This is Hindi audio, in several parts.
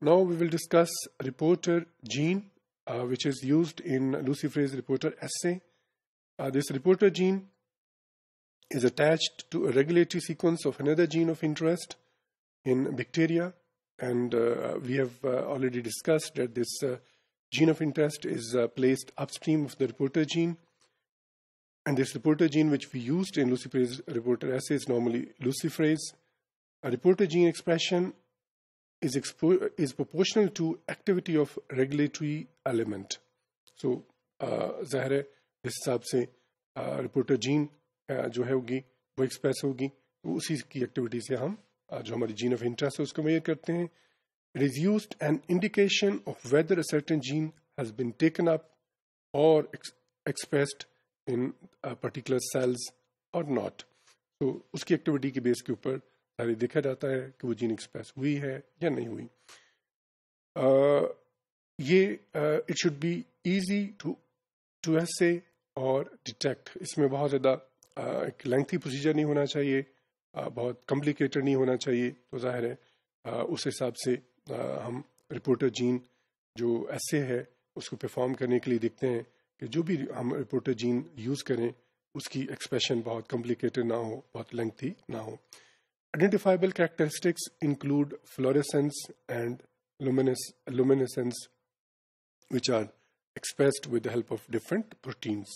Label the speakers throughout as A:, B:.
A: Now we will discuss reporter gene, uh, which is used in luciferase reporter assay. Uh, this reporter gene is attached to a regulatory sequence of another gene of interest in bacteria. And uh, we have uh, already discussed that this uh, gene of interest is uh, placed upstream of the reporter gene. And this reporter gene, which we used in Luciferase reporter assay, is normally luciferase. A reporter gene expression is, proportional to activity of regulatory element. So, Zahir, this is say reporter gene, jo hai hogi, wo express hogi, usi ki activity se hum, jo hamari gene of interest hai, usko measure karte hain. It is used an indication of whether a certain gene has been taken up or expressed in uh, particular cells or not. So, uski activity ke base ke upar, सारी देखा जाता है कि वो जीन एक्सप्रेस हुई है या नहीं हुई आ, ये it should be easy to to assay और डिटेक्ट इसमें बहुत ज़्यादा एक लेंथी प्रोसीजर नहीं होना चाहिए आ, बहुत कॉम्प्लिकेटेड नहीं होना चाहिए तो जाहिर है आ, उस हिसाब से आ, हम रिपोर्टर जीन जो ऐसे है उसको परफॉर्म करने के लिए देखते हैं कि जो भी हम रिपोर्टर जीन यूज़ करें उसकी एक्सप्रेशन बहुत कॉम्प्लिकेटेड ना हो बहुत लेंथी ना हो Identifiable characteristics include fluorescence and lumines- luminescence, which are expressed with the help of different proteins.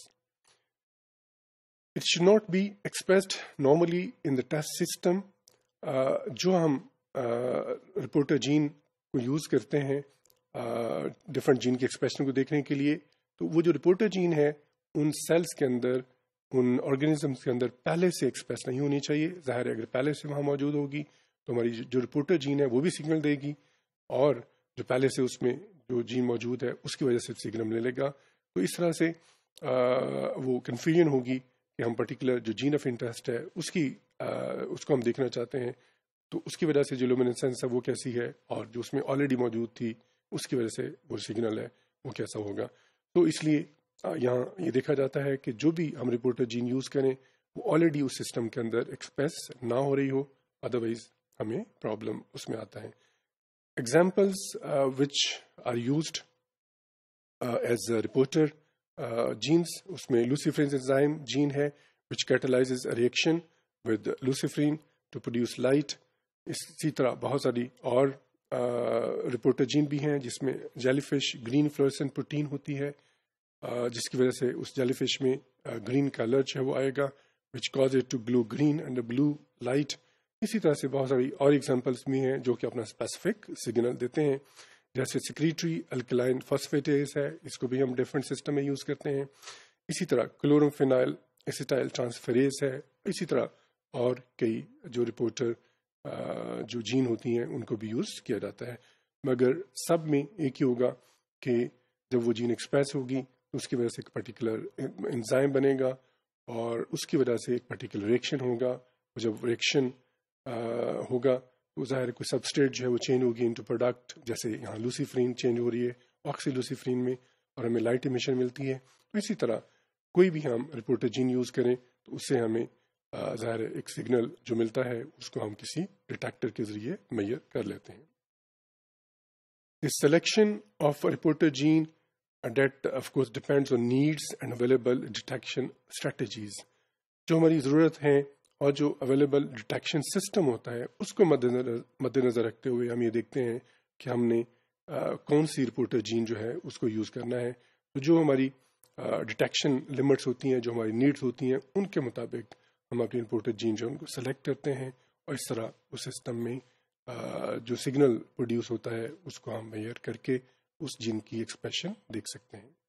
A: It should not be expressed normally in the test system. Uh, जो हम uh, reporter gene को use करते हैं uh, different gene की expression को देखने के लिए तो वो जो reporter gene है उन cells के अंदर उन ऑर्गेनिजम्स के अंदर पहले से एक्सप्रेस नहीं होनी चाहिए ज़ाहिर है अगर पहले से वहाँ मौजूद होगी तो हमारी जो रिपोर्टर जीन है वो भी सिग्नल देगी और जो पहले से उसमें जो जीन मौजूद है उसकी वजह से सिग्नल ले लेगा तो इस तरह से आ, वो कन्फ्यूजन होगी कि हम पर्टिकुलर जो जीन ऑफ इंटरेस्ट है उसकी आ, उसको हम देखना चाहते हैं तो उसकी वजह से जो लोमिनसेंस है वो कैसी है और जो उसमें ऑलरेडी मौजूद थी उसकी वजह से वो सिग्नल है वो कैसा होगा तो इसलिए यहाँ ये देखा जाता है कि जो भी हम रिपोर्टर जीन यूज करें वो ऑलरेडी उस सिस्टम के अंदर एक्सप्रेस ना हो रही हो अदरवाइज हमें प्रॉब्लम उसमें आता है examples which are use as a reporter genes उसमें लूसीफ्रीन एंजाइम जीन है which catalyse reaction with luciferin to produce light इसी तरह बहुत सारी और रिपोर्टर जीन भी हैं जिसमें जेलीफिश ग्रीन फ्लोरसेंट प्रोटीन होती है जिसकी वजह से उस जेलीफिश में ग्रीन कलर जो है वो आएगा which cause it to glow green and blue light इसी तरह से बहुत सारी और एग्जाम्पल्स भी हैं जो कि अपना स्पेसिफिक सिग्नल देते हैं जैसे सिक्रीटरी अल्कलाइन फॉस्फेटेस है इसको भी हम डिफरेंट सिस्टम में यूज करते हैं इसी तरह क्लोरोफिनाइल एसिटाइल ट्रांसफरेज है इसी तरह और कई जो रिपोर्टर जो जीन होती हैं उनको भी यूज किया जाता है मगर सब में एक ही होगा कि जब वो जीन एक्सप्रेस होगी तो उसकी वजह से एक पर्टिकुलर एंजाइम बनेगा और उसकी वजह से एक पर्टिकुलर रिएक्शन होगा जब रिएक्शन होगा तो ज़ाहिर कोई सबस्टेट जो है वो चेंज होगी इनटू प्रोडक्ट जैसे यहाँ लूसीफ्रीन चेंज हो रही है ऑक्सी लूसीफ्रीन में और हमें लाइट इमिशन मिलती है तो इसी तरह कोई भी हम रिपोर्टेजीन यूज़ करें तो उससे हमें ज़ाहिर एक सिग्नल जो मिलता है उसको हम किसी डिटेक्टर के जरिए मैयर कर लेते हैं the selection of reporter gene that of course depends on needs and available detection strategies जो हमारी ज़रूरत है और जो अवेलेबल डिटेक्शन सिस्टम होता है उसको मद्देनजर रखते हुए हम ये देखते हैं कि हमने आ, कौन सी रिपोर्टर जीन जो है उसको यूज़ करना है तो जो हमारी डिटेक्शन लिमिट्स होती हैं जो हमारी नीड्स होती हैं उनके मुताबिक हम अपनी रिपोर्टर जीन जो उनको सेलेक्ट करते हैं और इस तरह उस सिस्टम में आ, जो सिग्नल प्रोड्यूस होता है उसको हम मेयर करके उस जिन की एक्सप्रेशन देख सकते हैं